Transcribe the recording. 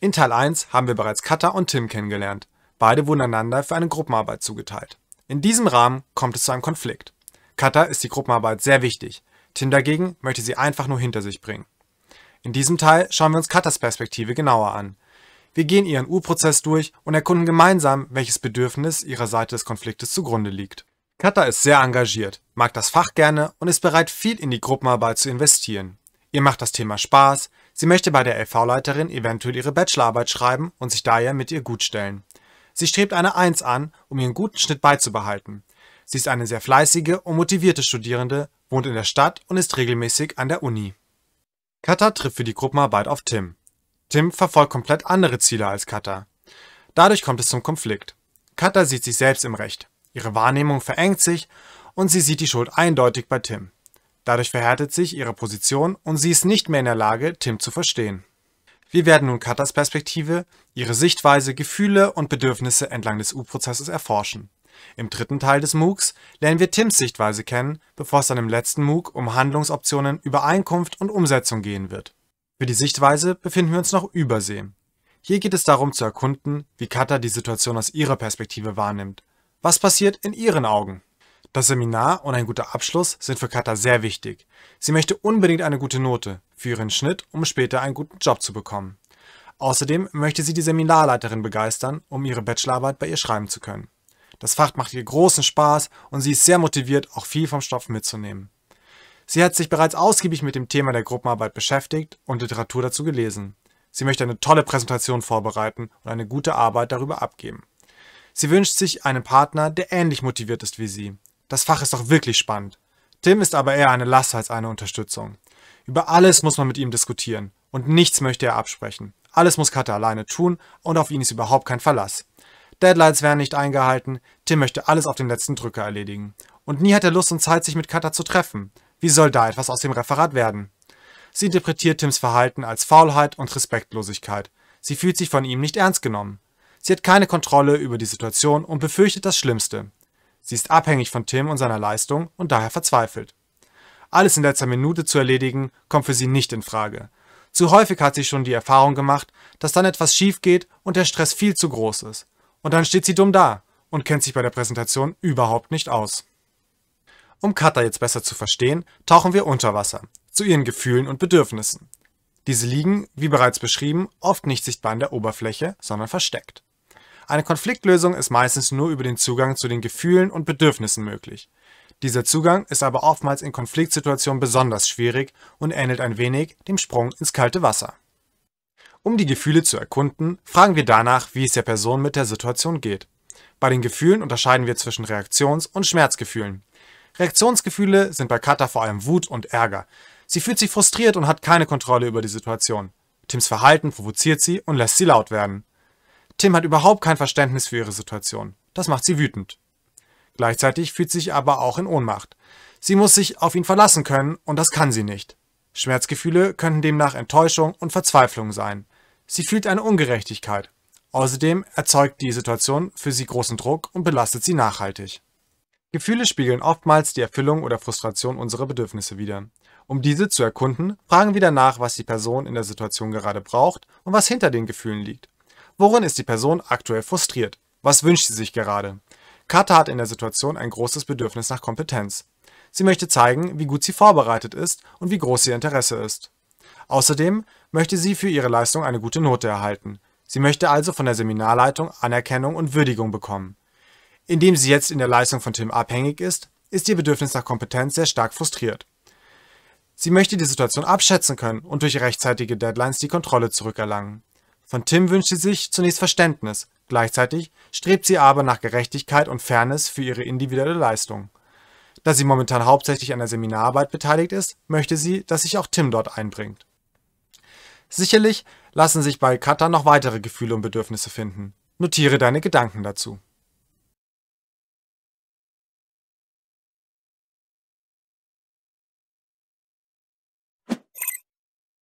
In Teil 1 haben wir bereits Kata und Tim kennengelernt. Beide wurden einander für eine Gruppenarbeit zugeteilt. In diesem Rahmen kommt es zu einem Konflikt. Kata ist die Gruppenarbeit sehr wichtig, Tim dagegen möchte sie einfach nur hinter sich bringen. In diesem Teil schauen wir uns Katas Perspektive genauer an. Wir gehen ihren U-Prozess durch und erkunden gemeinsam, welches Bedürfnis ihrer Seite des Konfliktes zugrunde liegt. Kata ist sehr engagiert, mag das Fach gerne und ist bereit, viel in die Gruppenarbeit zu investieren. Ihr macht das Thema Spaß, sie möchte bei der LV-Leiterin eventuell ihre Bachelorarbeit schreiben und sich daher mit ihr gut stellen. Sie strebt eine 1 an, um ihren guten Schnitt beizubehalten. Sie ist eine sehr fleißige und motivierte Studierende, wohnt in der Stadt und ist regelmäßig an der Uni. Katha trifft für die Gruppenarbeit auf Tim. Tim verfolgt komplett andere Ziele als Katha. Dadurch kommt es zum Konflikt. Katha sieht sich selbst im Recht. Ihre Wahrnehmung verengt sich und sie sieht die Schuld eindeutig bei Tim. Dadurch verhärtet sich ihre Position und sie ist nicht mehr in der Lage, Tim zu verstehen. Wir werden nun Katas Perspektive, ihre Sichtweise, Gefühle und Bedürfnisse entlang des U-Prozesses erforschen. Im dritten Teil des MOOCs lernen wir Tims Sichtweise kennen, bevor es dann im letzten MOOC um Handlungsoptionen, Übereinkunft und Umsetzung gehen wird. Für die Sichtweise befinden wir uns noch übersehen. Hier geht es darum zu erkunden, wie Kata die Situation aus ihrer Perspektive wahrnimmt. Was passiert in ihren Augen? Das Seminar und ein guter Abschluss sind für Katha sehr wichtig. Sie möchte unbedingt eine gute Note für ihren Schnitt, um später einen guten Job zu bekommen. Außerdem möchte sie die Seminarleiterin begeistern, um ihre Bachelorarbeit bei ihr schreiben zu können. Das Fach macht ihr großen Spaß und sie ist sehr motiviert, auch viel vom Stoff mitzunehmen. Sie hat sich bereits ausgiebig mit dem Thema der Gruppenarbeit beschäftigt und Literatur dazu gelesen. Sie möchte eine tolle Präsentation vorbereiten und eine gute Arbeit darüber abgeben. Sie wünscht sich einen Partner, der ähnlich motiviert ist wie sie. Das Fach ist doch wirklich spannend. Tim ist aber eher eine Last als eine Unterstützung. Über alles muss man mit ihm diskutieren und nichts möchte er absprechen. Alles muss Katte alleine tun und auf ihn ist überhaupt kein Verlass. Deadlines werden nicht eingehalten, Tim möchte alles auf den letzten Drücker erledigen. Und nie hat er Lust und Zeit, sich mit Katta zu treffen. Wie soll da etwas aus dem Referat werden? Sie interpretiert Tims Verhalten als Faulheit und Respektlosigkeit. Sie fühlt sich von ihm nicht ernst genommen. Sie hat keine Kontrolle über die Situation und befürchtet das Schlimmste. Sie ist abhängig von Tim und seiner Leistung und daher verzweifelt. Alles in letzter Minute zu erledigen, kommt für sie nicht in Frage. Zu häufig hat sie schon die Erfahrung gemacht, dass dann etwas schief geht und der Stress viel zu groß ist. Und dann steht sie dumm da und kennt sich bei der Präsentation überhaupt nicht aus. Um Kata jetzt besser zu verstehen, tauchen wir unter Wasser, zu ihren Gefühlen und Bedürfnissen. Diese liegen, wie bereits beschrieben, oft nicht sichtbar an der Oberfläche, sondern versteckt. Eine Konfliktlösung ist meistens nur über den Zugang zu den Gefühlen und Bedürfnissen möglich. Dieser Zugang ist aber oftmals in Konfliktsituationen besonders schwierig und ähnelt ein wenig dem Sprung ins kalte Wasser. Um die Gefühle zu erkunden, fragen wir danach, wie es der Person mit der Situation geht. Bei den Gefühlen unterscheiden wir zwischen Reaktions- und Schmerzgefühlen. Reaktionsgefühle sind bei Kata vor allem Wut und Ärger. Sie fühlt sich frustriert und hat keine Kontrolle über die Situation. Tims Verhalten provoziert sie und lässt sie laut werden. Tim hat überhaupt kein Verständnis für ihre Situation. Das macht sie wütend. Gleichzeitig fühlt sie sich aber auch in Ohnmacht. Sie muss sich auf ihn verlassen können und das kann sie nicht. Schmerzgefühle könnten demnach Enttäuschung und Verzweiflung sein. Sie fühlt eine Ungerechtigkeit. Außerdem erzeugt die Situation für sie großen Druck und belastet sie nachhaltig. Gefühle spiegeln oftmals die Erfüllung oder Frustration unserer Bedürfnisse wider. Um diese zu erkunden, fragen wir danach, was die Person in der Situation gerade braucht und was hinter den Gefühlen liegt. Worin ist die Person aktuell frustriert? Was wünscht sie sich gerade? Kata hat in der Situation ein großes Bedürfnis nach Kompetenz. Sie möchte zeigen, wie gut sie vorbereitet ist und wie groß ihr Interesse ist. Außerdem möchte sie für ihre Leistung eine gute Note erhalten. Sie möchte also von der Seminarleitung Anerkennung und Würdigung bekommen. Indem sie jetzt in der Leistung von Tim abhängig ist, ist ihr Bedürfnis nach Kompetenz sehr stark frustriert. Sie möchte die Situation abschätzen können und durch rechtzeitige Deadlines die Kontrolle zurückerlangen. Von Tim wünscht sie sich zunächst Verständnis, gleichzeitig strebt sie aber nach Gerechtigkeit und Fairness für ihre individuelle Leistung. Da sie momentan hauptsächlich an der Seminararbeit beteiligt ist, möchte sie, dass sich auch Tim dort einbringt. Sicherlich lassen sich bei Kata noch weitere Gefühle und Bedürfnisse finden. Notiere deine Gedanken dazu.